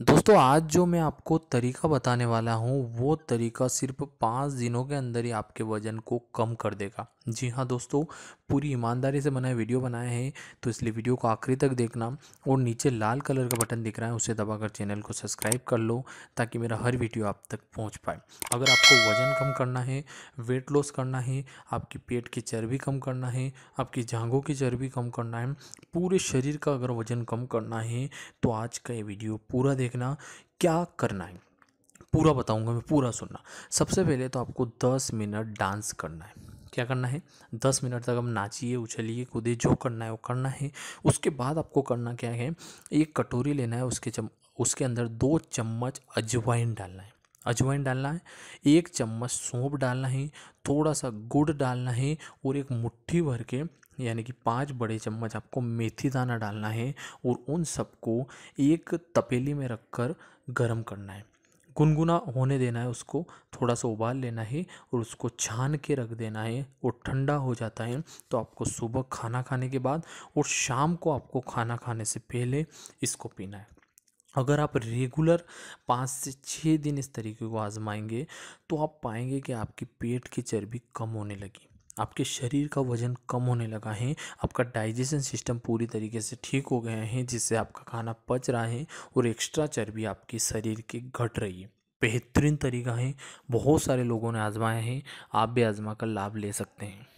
दोस्तों आज जो मैं आपको तरीका बताने वाला हूँ वो तरीका सिर्फ पाँच दिनों के अंदर ही आपके वज़न को कम कर देगा जी हाँ दोस्तों पूरी ईमानदारी से मैंने वीडियो बनाया है तो इसलिए वीडियो को आखिरी तक देखना और नीचे लाल कलर का बटन दिख रहा है उसे दबाकर चैनल को सब्सक्राइब कर लो ताकि मेरा हर वीडियो आप तक पहुँच पाए अगर आपको वज़न कम करना है वेट लॉस करना है आपकी पेट की चर्बी कम करना है आपकी झाँगों की चर्बी कम करना है पूरे शरीर का अगर वज़न कम करना है तो आज का ये वीडियो पूरा देख देखना क्या करना है पूरा बताऊंगा मैं पूरा सुनना सबसे पहले तो आपको दस मिनट डांस करना है क्या करना है दस मिनट तक हम नाचिए उछलिए कूदिए जो करना है वो करना है उसके बाद आपको करना क्या है एक कटोरी लेना है उसके चम उसके अंदर दो चम्मच अजवाइन डालना है अजवाइन डालना है एक चम्मच सौंप डालना है थोड़ा सा गुड़ डालना है और एक मुट्ठी भर के यानी कि पाँच बड़े चम्मच आपको मेथी दाना डालना है और उन सबको एक तपेली में रखकर गर्म करना है गुनगुना होने देना है उसको थोड़ा सा उबाल लेना है और उसको छान के रख देना है और ठंडा हो जाता है तो आपको सुबह खाना खाने के बाद और शाम को आपको खाना खाने से पहले इसको पीना है अगर आप रेगुलर पाँच से छः दिन इस तरीके को आजमाएंगे तो आप पाएंगे कि आपकी पेट की चर्बी कम होने लगी आपके शरीर का वजन कम होने लगा है आपका डाइजेशन सिस्टम पूरी तरीके से ठीक हो गया है जिससे आपका खाना पच रहा है और एक्स्ट्रा चर्बी आपके शरीर की घट रही है बेहतरीन तरीका है बहुत सारे लोगों ने आजमाया है आप भी आजमा कर लाभ ले सकते हैं